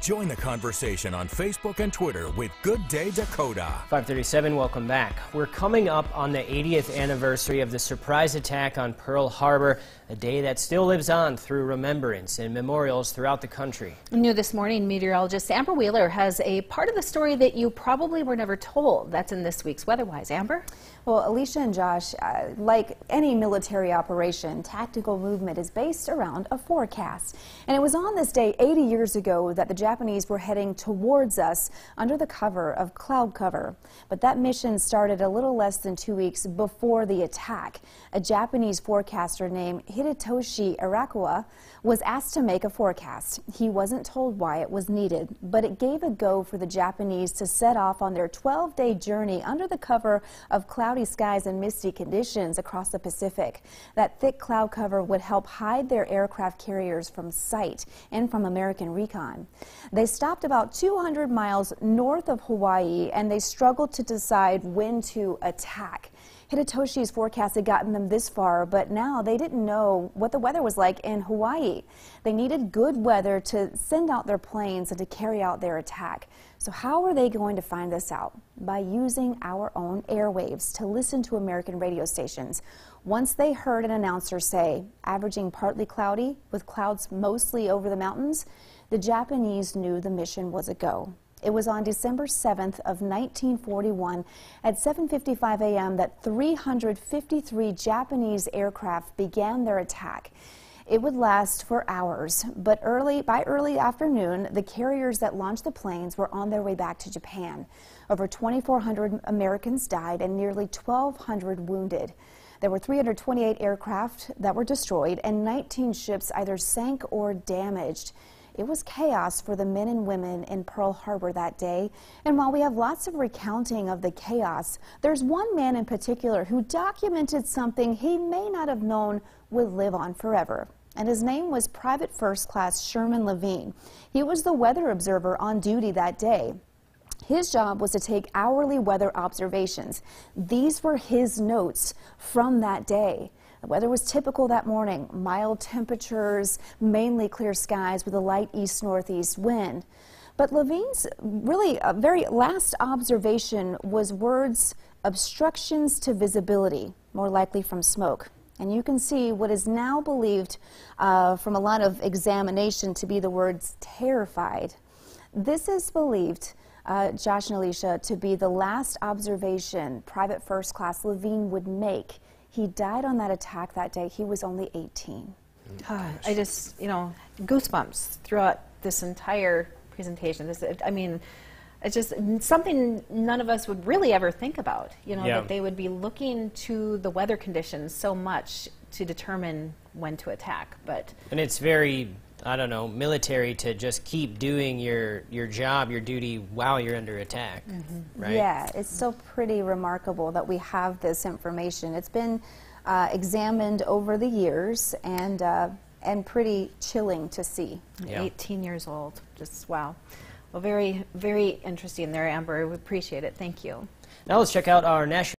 Join the conversation on Facebook and Twitter with Good Day Dakota. 537, welcome back. We're coming up on the 80th anniversary of the surprise attack on Pearl Harbor, a day that still lives on through remembrance and memorials throughout the country. New this morning, meteorologist Amber Wheeler has a part of the story that you probably were never told. That's in this week's WeatherWise. Amber? Well, Alicia and Josh, uh, like any military operation, tactical movement is based around a forecast. And it was on this day 80 years ago that the Japanese Japanese were heading towards us under the cover of cloud cover. But that mission started a little less than two weeks before the attack. A Japanese forecaster named Hidetoshi Arakawa was asked to make a forecast. He wasn't told why it was needed, but it gave a go for the Japanese to set off on their 12-day journey under the cover of cloudy skies and misty conditions across the Pacific. That thick cloud cover would help hide their aircraft carriers from sight and from American recon. They stopped about 200 miles north of Hawaii and they struggled to decide when to attack. Hitotoshi's forecast had gotten them this far, but now they didn't know what the weather was like in Hawaii. They needed good weather to send out their planes and to carry out their attack. So how are they going to find this out? By using our own airwaves to listen to American radio stations. Once they heard an announcer say, averaging partly cloudy with clouds mostly over the mountains, the Japanese knew the mission was a go. It was on December 7th of 1941 at 7.55 a.m. that 353 Japanese aircraft began their attack. It would last for hours, but early by early afternoon, the carriers that launched the planes were on their way back to Japan. Over 2,400 Americans died and nearly 1,200 wounded. There were 328 aircraft that were destroyed and 19 ships either sank or damaged. It was chaos for the men and women in Pearl Harbor that day. And while we have lots of recounting of the chaos, there's one man in particular who documented something he may not have known would live on forever and his name was Private First Class Sherman Levine. He was the weather observer on duty that day. His job was to take hourly weather observations. These were his notes from that day. The weather was typical that morning mild temperatures, mainly clear skies with a light east northeast wind. But Levine's really very last observation was words obstructions to visibility, more likely from smoke. And you can see what is now believed uh, from a lot of examination to be the words terrified. This is believed, uh, Josh and Alicia, to be the last observation Private First Class Levine would make. He died on that attack that day. He was only 18. Oh, I just, you know, goosebumps throughout this entire presentation. This, I mean, it's just something none of us would really ever think about, you know, yeah. that they would be looking to the weather conditions so much to determine when to attack. But and it's very I don't know military to just keep doing your your job, your duty while you're under attack, mm -hmm. right? Yeah, it's so pretty remarkable that we have this information. It's been uh, examined over the years and. Uh, and pretty chilling to see. Yeah. 18 years old, just wow. Well, very, very interesting there, Amber. We appreciate it. Thank you. Now let's check out our national.